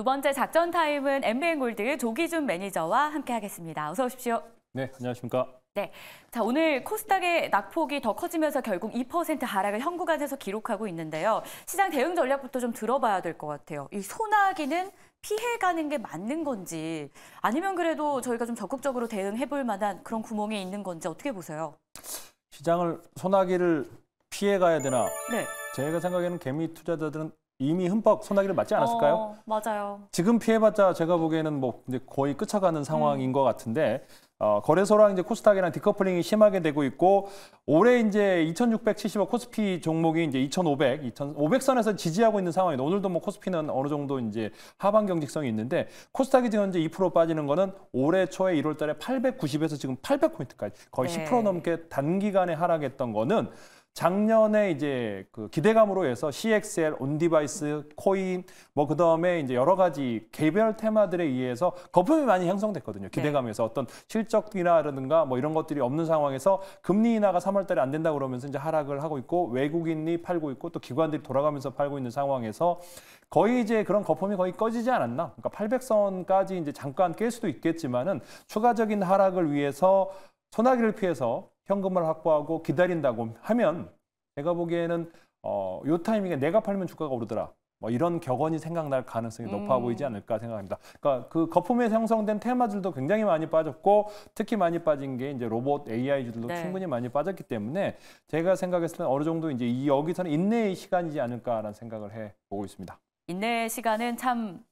두 번째 작전 타임은 MBN 골드의 조기준 매니저와 함께하겠습니다. 어서 오십시오. 네, 안녕하십니까. 네. 자, 오늘 코스닥의 낙폭이 더 커지면서 결국 2% 하락을 현 구간에서 기록하고 있는데요. 시장 대응 전략부터 좀 들어봐야 될 것 같아요. 이 소나기는 피해가는 게 맞는 건지 아니면 그래도 저희가 좀 적극적으로 대응해 볼 만한 그런 구멍이 있는 건지 어떻게 보세요? 시장을 소나기를 피해가야 되나? 네. 제가 생각에는 개미 투자자들은 이미 흠뻑 소나기를 맞지 않았을까요? 어, 맞아요. 지금 피해봤자 제가 보기에는 뭐 이제 거의 끝쳐가는 상황인 음. 것 같은데 어, 거래소랑 이제 코스닥이랑 디커플링이 심하게 되고 있고 올해 이제 2,670억 코스피 종목이 이제 2,500, 2,500선에서 지지하고 있는 상황이에요. 오늘도 뭐 코스피는 어느 정도 이제 하반 경직성이 있는데 코스닥이 지금 이재2% 빠지는 거는 올해 초에 1월달에 890에서 지금 800포인트까지 거의 네. 10% 넘게 단기간에 하락했던 거는 작년에 이제 그 기대감으로 해서 CXL, 온디바이스, 코인 뭐 그다음에 이제 여러 가지 개별 테마들에 의해서 거품이 많이 형성됐거든요. 네. 기대감에서 네. 어떤 실적이라든가 뭐 이런 것들이 없는 상황에서 금리 인하가 3월 달에 안 된다 그러면서 이제 하락을 하고 있고 외국인이 팔고 있고 또 기관들이 돌아가면서 팔고 있는 상황에서 거의 이제 그런 거품이 거의 꺼지지 않았나. 그러니까 800선까지 이제 잠깐 깰 수도 있겠지만은 추가적인 하락을 위해서 소나기를 피해서 현금을 확보하고 기다린다고 하면 제가 보기에는 어, 요 타이밍에 내가 팔면 주가가 오르더라. 뭐 이런 격언이 생각날 가능성이 높아 음. 보이지 않을까 생각합니다. 그러니까 그 거품에 형성된 테마들도 굉장히 많이 빠졌고 특히 많이 빠진 게 이제 로봇 AI주들도 네. 충분히 많이 빠졌기 때문에 제가 생각했을 때 어느 정도 이제 이 여기서는 인내의 시간이지 않을까라는 생각을 해 보고 있습니다. 인내의 시간은 참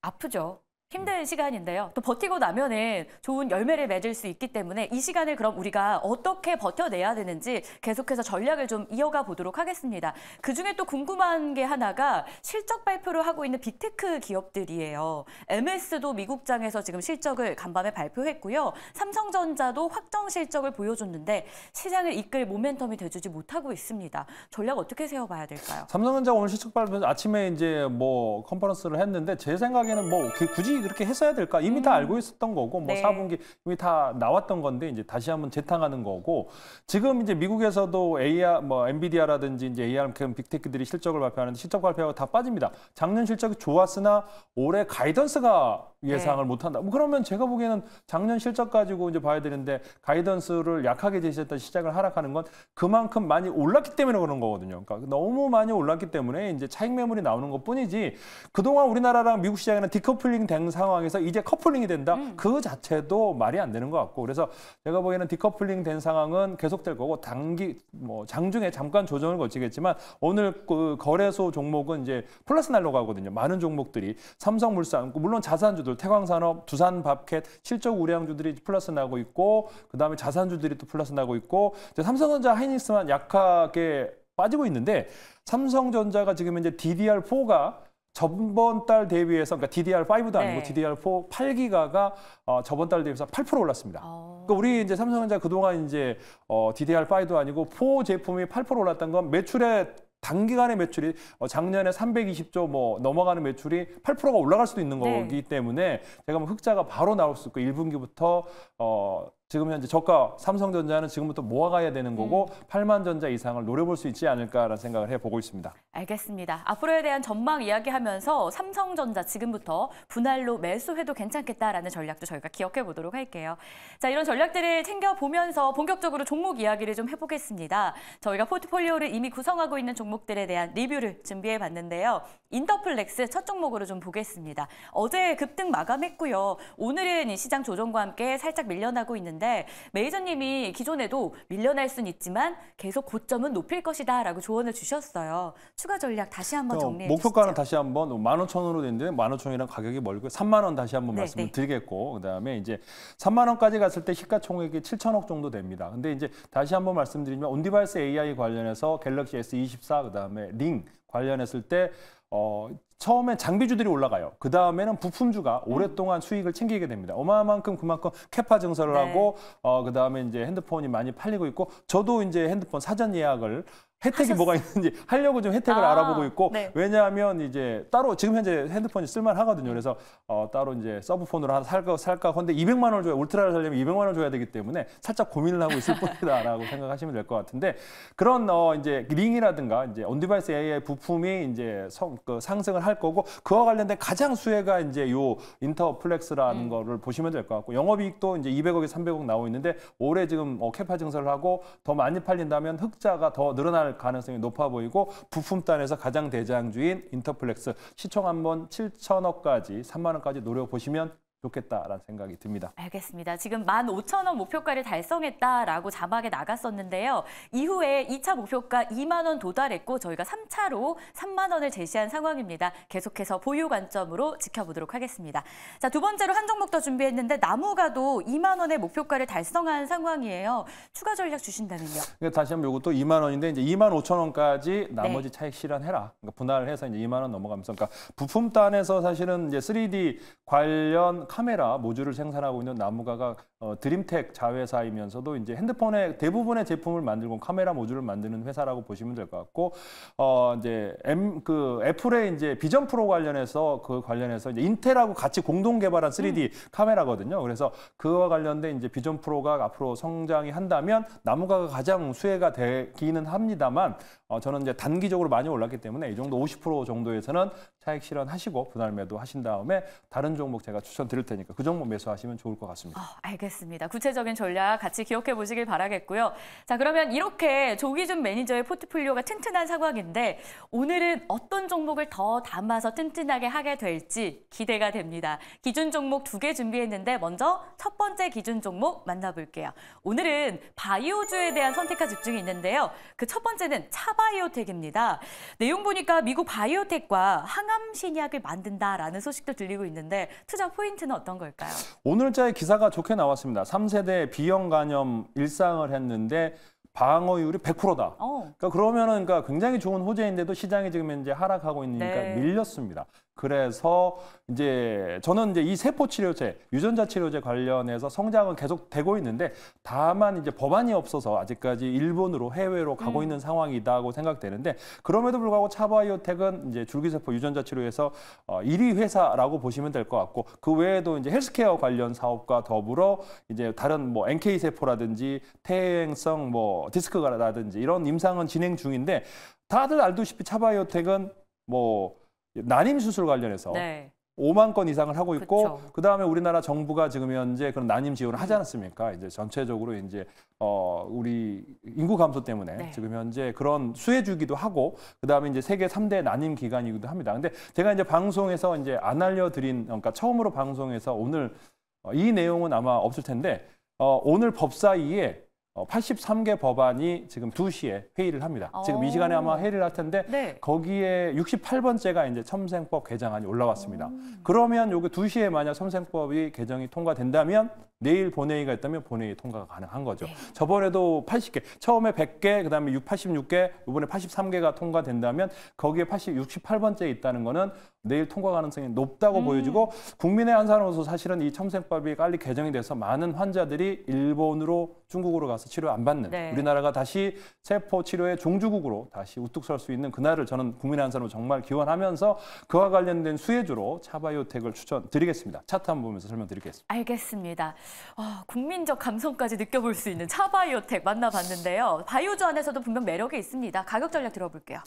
아프죠. 힘든 시간인데요. 또 버티고 나면은 좋은 열매를 맺을 수 있기 때문에 이 시간을 그럼 우리가 어떻게 버텨내야 되는지 계속해서 전략을 좀 이어가 보도록 하겠습니다. 그중에 또 궁금한 게 하나가 실적 발표를 하고 있는 빅테크 기업들이에요. MS도 미국장에서 지금 실적을 간밤에 발표했고요. 삼성전자도 확정 실적을 보여줬는데 시장을 이끌 모멘텀이 되주지 못하고 있습니다. 전략 어떻게 세워봐야 될까요? 삼성전자 오늘 실적 발표 아침에 이제 뭐 컨퍼런스를 했는데 제 생각에는 뭐 그 굳이 이 그렇게 했어야 될까? 이미 음. 다 알고 있었던 거고 뭐 네. 4분기 이미 다 나왔던 건데 이제 다시 한번 재탕하는 거고 지금 이제 미국에서도 AR 뭐 엔비디아라든지 이제 AR 그 빅테크들이 실적을 발표하는데 실적 발표하고 다 빠집니다. 작년 실적이 좋았으나 올해 가이던스가 예. 예상을 네. 못한다. 뭐 그러면 제가 보기에는 작년 실적 가지고 이제 봐야 되는데 가이던스를 약하게 제시했던 시작을 하락하는 건 그만큼 많이 올랐기 때문에 그런 거거든요. 그러니까 너무 많이 올랐기 때문에 이제 차익 매물이 나오는 것 뿐이지 그동안 우리나라랑 미국 시장에는 디커플링 된 상황에서 이제 커플링이 된다. 음. 그 자체도 말이 안 되는 것 같고 그래서 제가 보기에는 디커플링 된 상황은 계속될 거고 단기 뭐 장중에 잠깐 조정을 거치겠지만 오늘 그 거래소 종목은 이제 플러스 날로 가거든요. 많은 종목들이 삼성물산 물론 자산주 우량들 그 태광산업, 두산 밥캣 실적 우량주들이 플러스 나고 있고 그다음에 자산주들이 또 플러스 나고 있고 삼성전자 하이닉스만 약하게 빠지고 있는데 삼성전자가 지금 이제 DDR4가 저번 달 대비해서 그러니까 DDR5도 아니고 네. DDR4 8기가가 어, 저번 달 대비해서 8% 올랐습니다. 어... 그러니까 우리 이제 삼성전자 그동안 이제 어, DDR5도 아니고 4 제품이 8% 올랐던 건 매출에 단기간의 매출이 어, 작년에 320조 뭐 넘어가는 매출이 8%가 올라갈 수도 있는 네. 거기 네. 때문에 제가 뭐 흑자가 바로 나올 수 있고 1분기부터 어 지금 현재 저가 삼성전자는 지금부터 모아가야 되는 거고 음. 8만 전자 이상을 노려볼 수 있지 않을까라는 생각을 해보고 있습니다. 알겠습니다. 앞으로에 대한 전망 이야기하면서 삼성전자 지금부터 분할로 매수해도 괜찮겠다라는 전략도 저희가 기억해 보도록 할게요. 자 이런 전략들을 챙겨보면서 본격적으로 종목 이야기를 좀 해보겠습니다. 저희가 포트폴리오를 이미 구성하고 있는 종목들에 대한 리뷰를 준비해 봤는데요. 인터플렉스 첫 종목으로 좀 보겠습니다. 어제 급등 마감했고요. 오늘은 이 시장 조정과 함께 살짝 밀려나고 있는 있는데 메이저님이 기존에도 밀려날 순 있지만 계속 고점은 높일 것이다 라고 조언을 주셨어요. 추가 전략 다시 한번 정리해 주시죠. 목표가는 다시 한번 15,000원으로 되는데 15,000원이랑 가격이 멀고 3만 원 다시 한번 네, 말씀을 네. 드리겠고 그다음에 이제 3만 원까지 갔을 때 시가총액이 7천억 정도 됩니다. 근데 이제 다시 한번 말씀드리면 온디바이스 AI 관련해서 갤럭시 S24 그다음에 링 관련했을 때 어, 처음에 장비주들이 올라가요. 그 다음에는 부품주가 음. 오랫동안 음. 수익을 챙기게 됩니다. 어마만큼 어 그만큼 캐파 증설을 네. 하고 어, 그 다음에 이제 핸드폰이 많이 팔리고 있고 저도 이제 핸드폰 사전 예약을 혜택이 하셨 뭐가 있는지 하려고 좀 혜택을 아, 알아보고 있고 네. 왜냐하면 이제 따로 지금 현재 핸드폰이 쓸만하거든요. 그래서 어, 따로 이제 서브폰으로 하나 살까 살까 근데 200만 원을 줘야 울트라를 살려면 200만 원을 줘야 되기 때문에 살짝 고민을 하고 있을 뿐이다라고 생각하시면 될 것 같은데 그런 어 이제 링이라든가 이제 온디바이스 AI 부품이 이제 성, 그 상승을 할 거고 그와 관련된 가장 수혜가 이제 요 인터플렉스라는 음. 거를 보시면 될 것 같고 영업이익도 이제 200억에 300억 나오고 있는데 올해 지금 어, 캐파 증설을 하고 더 많이 팔린다면 흑자가 더 늘어날 늘어날 가능성이 높아 보이고 부품단에서 가장 대장주인 인터플렉스 시총 한 번 7천억까지 3만 원까지 노려보시면 좋겠다라는 생각이 듭니다. 알겠습니다. 지금 15,000원 목표가를 달성했다라고 자막에 나갔었는데요. 이후에 2차 목표가 2만 원 도달했고 저희가 3차로 3만 원을 제시한 상황입니다. 계속해서 보유 관점으로 지켜보도록 하겠습니다. 자, 두 번째로 한 종목 더 준비했는데 나무가도 2만 원의 목표가를 달성한 상황이에요. 추가 전략 주신다면요. 그러니까 다시 한번 이것도 2만 원인데 이제 2만 5천 원까지 네. 나머지 네. 차익 실현해라. 그러니까 분할을 해서 이제 2만 원 넘어가면서 그러니까 부품단에서 사실은 이제 3D 관련 카메라 모듈을 생산하고 있는 나무가가 어, 드림텍 자회사이면서도 이제 핸드폰의 대부분의 제품을 만들고 카메라 모듈을 만드는 회사라고 보시면 될 것 같고 어 이제 M 그 애플의 이제 비전 프로 관련해서 그 관련해서 이제 인텔하고 같이 공동 개발한 3D 음. 카메라거든요. 그래서 그와 관련된 이제 비전 프로가 앞으로 성장이 한다면 나무가 가장 수혜가 되기는 합니다만 어 저는 이제 단기적으로 많이 올랐기 때문에 이 정도 50% 정도에서는 차익 실현하시고 분할 매도 하신 다음에 다른 종목 제가 추천드릴 테니까 그 종목 매수하시면 좋을 것 같습니다. 어, 알겠습니다. 알겠습니다. 구체적인 전략 같이 기억해 보시길 바라겠고요. 자, 그러면 이렇게 조기준 매니저의 포트폴리오가 튼튼한 사과인데 오늘은 어떤 종목을 더 담아서 튼튼하게 하게 될지 기대가 됩니다. 기준 종목 두 개 준비했는데 먼저 첫 번째 기준 종목 만나볼게요. 오늘은 바이오주에 대한 선택과 집중이 있는데요. 그 첫 번째는 차바이오텍입니다. 내용 보니까 미국 바이오텍과 항암 신약을 만든다라는 소식도 들리고 있는데 투자 포인트는 어떤 걸까요? 오늘자의 기사가 좋게 나왔 나왔습니다. 3세대 비형 간염 일상을 했는데 방어율이 100%다. 어. 그러니까 그러면은 그러니까 굉장히 좋은 호재인데도 시장이 지금 이제 하락하고 있으니까 네. 밀렸습니다. 그래서 이제 저는 이제 이 세포 치료제, 유전자 치료제 관련해서 성장은 계속 되고 있는데 다만 이제 법안이 없어서 아직까지 일본으로 해외로 가고 음. 있는 상황이다고 생각되는데 그럼에도 불구하고 차바이오텍은 이제 줄기세포 유전자 치료에서 어, 1위 회사라고 보시면 될 것 같고 그 외에도 이제 헬스케어 관련 사업과 더불어 이제 다른 뭐 NK 세포라든지 퇴행성 뭐 디스크라든지 가 이런 임상은 진행 중인데 다들 알다시피 차바이오텍은 뭐 난임 수술 관련해서 네. 5만 건 이상을 하고 있고 그 다음에 우리나라 정부가 지금 현재 그런 난임 지원을 하지 않았습니까? 이제 전체적으로 이제 어 우리 인구 감소 때문에 네. 지금 현재 그런 수혜 주기도 하고 그 다음에 이제 세계 3대 난임 기간이기도 합니다. 근데 제가 이제 방송에서 이제 안 알려드린 그러니까 처음으로 방송에서 오늘 어, 이 내용은 아마 없을 텐데 어 오늘 법사위에 83개 어, 법안이 지금 2시에 회의를 합니다. 오. 지금 이 시간에 아마 회의를 할 텐데 네. 거기에 68번째가 이제 첨생법 개정안이 올라왔습니다. 오. 음. 그러면 요게 2시에 만약 첨생법이 개정이 통과된다면 내일 본회의가 있다면 본회의 통과가 가능한 거죠. 네. 저번에도 80개, 처음에 100개, 그다음에 86개, 이번에 83개가 통과된다면 거기에 80, 6 8번째 있다는 거는 내일 통과 가능성이 높다고 음. 보여지고 국민의 한 사람으로서 사실은 이 첨생법이 빨리 개정이 돼서 많은 환자들이 일본으로 중국으로 가서 치료 안 받는 네. 우리나라가 다시 세포 치료의 종주국으로 다시 우뚝 설 수 있는 그날을 저는 국민의 한 사람으로 정말 기원하면서 그와 관련된 수혜주로 차바이오텍을 추천드리겠습니다. 차트 한번 보면서 설명드리겠습니다. 알겠습니다. 아, 국민적 감성까지 느껴볼 수 있는 차바이오텍 만나봤는데요. 바이오전에서도 분명 매력이 있습니다. 가격 전략 들어볼게요.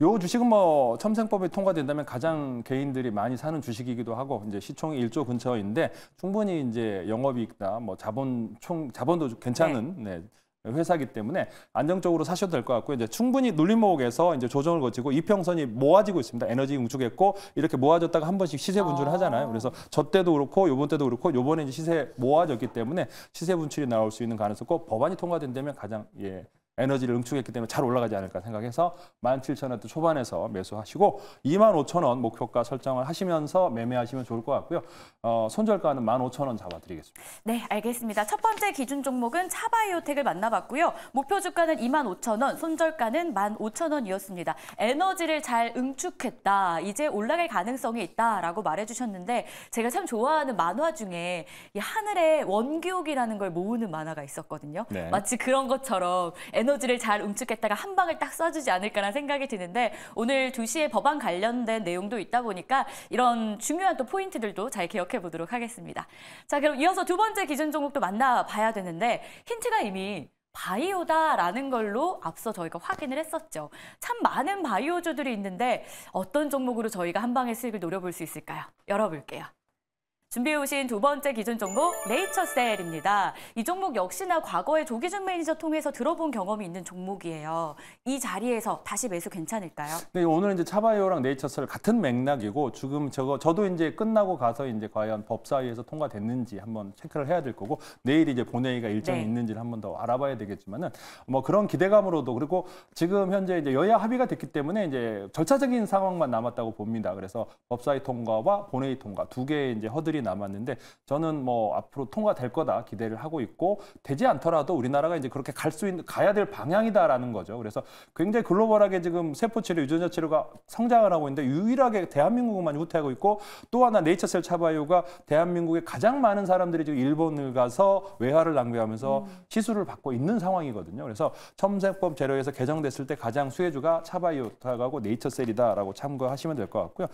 요 주식은 뭐 첨생법이 통과된다면 가장 개인들이 많이 사는 주식이기도 하고 이제 시총 1조 근처인데 충분히 이제 영업이익이뭐 자본 총 자본도 괜찮은 네. 네. 회사기 때문에 안정적으로 사셔도 될 것 같고 이제 충분히 눌림목에서 이제 조정을 거치고 이평선이 모아지고 있습니다. 에너지 응축했고 이렇게 모아졌다가 한 번씩 시세 분출을 아. 하잖아요. 그래서 저 때도 그렇고 요번 때도 그렇고 요번에 이제 시세 모아졌기 때문에 시세 분출이 나올 수 있는 가능성 있고 법안이 통과된다면 가장 예 에너지를 응축했기 때문에 잘 올라가지 않을까 생각해서 17,000원대 초반에서 매수하시고 25,000원 목표가 설정을 하시면서 매매하시면 좋을 것 같고요. 어, 손절가는 15,000원 잡아드리겠습니다. 네, 알겠습니다. 첫 번째 기준 종목은 차바이오텍을 만나봤고요. 목표 주가는 25,000원, 손절가는 15,000원이었습니다. 에너지를 잘 응축했다, 이제 올라갈 가능성이 있다라고 말해주셨는데 제가 참 좋아하는 만화 중에 이 하늘의 원기옥이라는 걸 모으는 만화가 있었거든요. 네. 마치 그런 것처럼 에너지를 잘 응축했다가 한 방을 딱 쏴주지 않을까라는 생각이 드는데 오늘 2시에 법안 관련된 내용도 있다 보니까 이런 중요한 또 포인트들도 잘 기억해 보도록 하겠습니다. 자, 그럼 이어서 두 번째 기준 종목도 만나봐야 되는데 힌트가 이미 바이오다라는 걸로 앞서 저희가 확인을 했었죠. 참 많은 바이오주들이 있는데 어떤 종목으로 저희가 한방에 수익을 노려볼 수 있을까요? 열어볼게요. 준비해오신 두 번째 기준 종목 네이처셀입니다. 이 종목 역시나 과거에 조기준 매니저 통해서 들어본 경험이 있는 종목이에요. 이 자리에서 다시 매수 괜찮을까요? 네, 오늘 이제 차바이오랑 네이처셀 같은 맥락이고 지금 저거 저도 이제 끝나고 가서 이제 과연 법사위에서 통과됐는지 한번 체크를 해야 될 거고 내일 이제 본회의가 일정이 네. 있는지를 한번 더 알아봐야 되겠지만은 뭐 그런 기대감으로도 그리고 지금 현재 이제 여야 합의가 됐기 때문에 이제 절차적인 상황만 남았다고 봅니다. 그래서 법사위 통과와 본회의 통과 두 개의 이제 허들이 남았는데 저는 뭐 앞으로 통과될 거다 기대를 하고 있고 되지 않더라도 우리나라가 이제 그렇게 갈 수 있는 가야 될 방향이다라는 거죠. 그래서 굉장히 글로벌하게 지금 세포 치료 유전자 치료가 성장을 하고 있는데 유일하게 대한민국만 후퇴하고 있고 또 하나 네이처셀 차바이오가 대한민국의 가장 많은 사람들이 지금 일본을 가서 외화를 낭비하면서 음. 시술을 받고 있는 상황이거든요. 그래서 첨세법 재료에서 개정됐을 때 가장 수혜주가 차바이오타하고 네이처셀이다라고 참고하시면 될 것 같고요.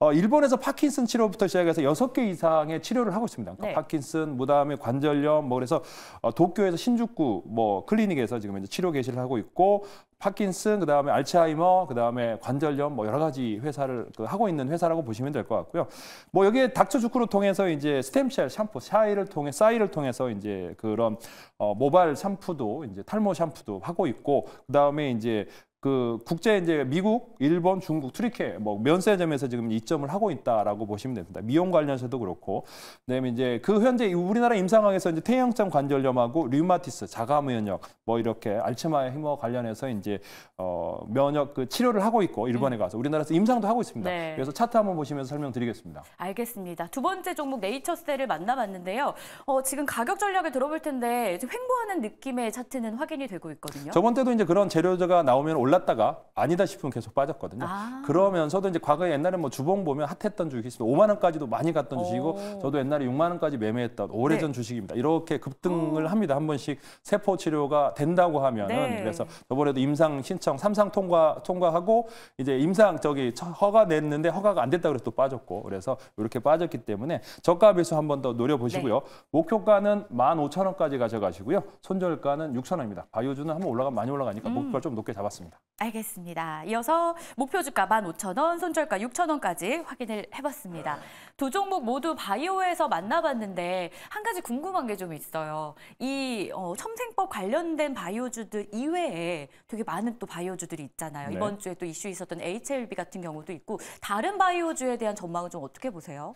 어, 일본에서 파킨슨 치료부터 시작해서 6개 이상 증상의 치료를 하고 있습니다. 그러니까 네. 파킨슨, 뭐다음에 관절염, 뭐 그래서 어, 도쿄에서 신주쿠 뭐 클리닉에서 지금 이제 치료 개시를 하고 있고 파킨슨, 그 다음에 알츠하이머, 그 다음에 관절염 뭐 여러 가지 회사를 그 하고 있는 회사라고 보시면 될 것 같고요. 뭐 여기에 닥쳐 주크로 통해서 이제 스템셀 샴푸, 샤이를 통해 사이를 통해서 이제 그런 어, 모발 샴푸도 이제 탈모 샴푸도 하고 있고 그 다음에 이제 그 국제 이제 미국, 일본, 중국, 트리케 뭐 면세점에서 지금 이점을 하고 있다라고 보시면 됩니다. 미용 관련해서도 그렇고, 그다음에 이제 그 현재 우리나라 임상학에서 이제 태양성 관절염하고 류마티스, 자가면역 뭐 이렇게 알츠하이머 머 관련해서 이제 어 면역 그 치료를 하고 있고 일본에 네. 가서 우리나라에서 임상도 하고 있습니다. 네. 그래서 차트 한번 보시면서 설명드리겠습니다. 알겠습니다. 두 번째 종목 네이처스테를 만나봤는데요. 어, 지금 가격 전략을 들어볼 텐데 횡보하는 느낌의 차트는 확인이 되고 있거든요. 저번 때도 이제 그런 재료가 나오면 올라 올랐다가 아니다 싶으면 계속 빠졌거든요. 아. 그러면서도 이제 과거에 옛날에 뭐 주봉 보면 핫했던 주식이 있습니다. 5만 원까지도 많이 갔던 주식이고 저도 옛날에 6만 원까지 매매했던 오래전 네. 주식입니다. 이렇게 급등을 오. 합니다. 한 번씩 세포 치료가 된다고 하면은 네. 그래서 저번에도 임상 신청 삼상 통과 통과하고 이제 임상 저기 허가 냈는데 허가가 안 됐다 그래서 또 빠졌고 그래서 이렇게 빠졌기 때문에 저가 배수 한 번 더 노려 보시고요. 네. 목표가는 15,000원까지 가져가시고요. 손절가는 6,000원입니다. 바이오주는 한 번 올라가 많이 올라가니까 음. 목표가 좀 높게 잡았습니다. 알겠습니다. 이어서 목표 주가 15,000원, 손절가 6,000원까지 확인을 해봤습니다. 두 종목 모두 바이오에서 만나봤는데 한 가지 궁금한 게 좀 있어요. 이 어, 첨생법 관련된 바이오주들 이외에 되게 많은 또 바이오주들이 있잖아요. 네. 이번 주에 또 이슈 있었던 HLB 같은 경우도 있고 다른 바이오주에 대한 전망은 좀 어떻게 보세요?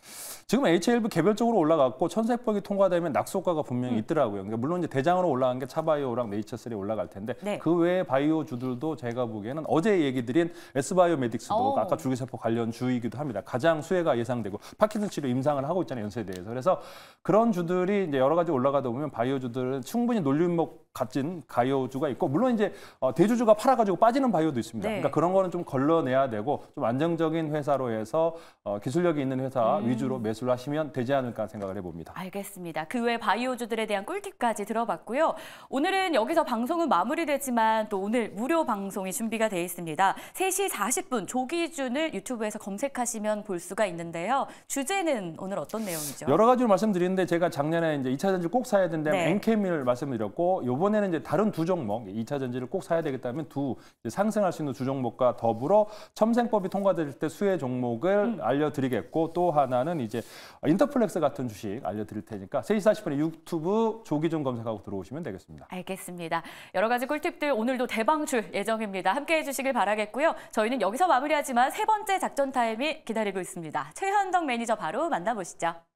지금 HLB 개별적으로 올라갔고 천세법이 통과되면 낙소가가 분명히 음. 있더라고요. 그러니까 물론 이제 대장으로 올라간 게 차바이오랑 네이처셀이 올라갈 텐데 네. 그 외에 바이오주들도 제가 제가 보기에는 어제 얘기 드린 에스바이오메딕스도 오. 어. 아까 줄기세포 관련 주이기도 합니다. 가장 수혜가 예상되고 파킨슨 치료 임상을 하고 있잖아요 연세대에서. 그래서 그런 주들이 이제 여러 가지 올라가다 보면 바이오주들은 충분히 논리목 갖진 가요주가 있고 물론 이제 어, 대주주가 팔아가지고 빠지는 바이오도 있습니다. 네. 그러니까 그런 거는 좀 걸러내야 되고 좀 안정적인 회사로 해서 어, 기술력이 있는 회사 음. 위주로 매수를 하시면 되지 않을까 생각을 해봅니다. 알겠습니다. 그 외 바이오주들에 대한 꿀팁까지 들어봤고요. 오늘은 여기서 방송은 마무리되지만 또 오늘 무료 방송이 준비가 돼 있습니다. 3시 40분 조기준을 유튜브에서 검색하시면 볼 수가 있는데요. 주제는 오늘 어떤 내용이죠? 여러 가지로 말씀드리는데 제가 작년에 이제 2차 전지 꼭 사야 된다면 네. 엔케미를 말씀드렸고 요번 이번에는 이제 다른 두 종목, 2차 전지를 꼭 사야 되겠다면 두 상승할 수 있는 두 종목과 더불어 첨생법이 통과될 때 수혜 종목을 음. 알려드리겠고 또 하나는 이제 인터플렉스 같은 주식 알려드릴 테니까 3시 40분에 유튜브 조기 좀 검색하고 들어오시면 되겠습니다. 알겠습니다. 여러 가지 꿀팁들 오늘도 대방출 예정입니다. 함께해 주시길 바라겠고요. 저희는 여기서 마무리하지만 세 번째 작전 타임이 기다리고 있습니다. 최현덕 매니저 바로 만나보시죠.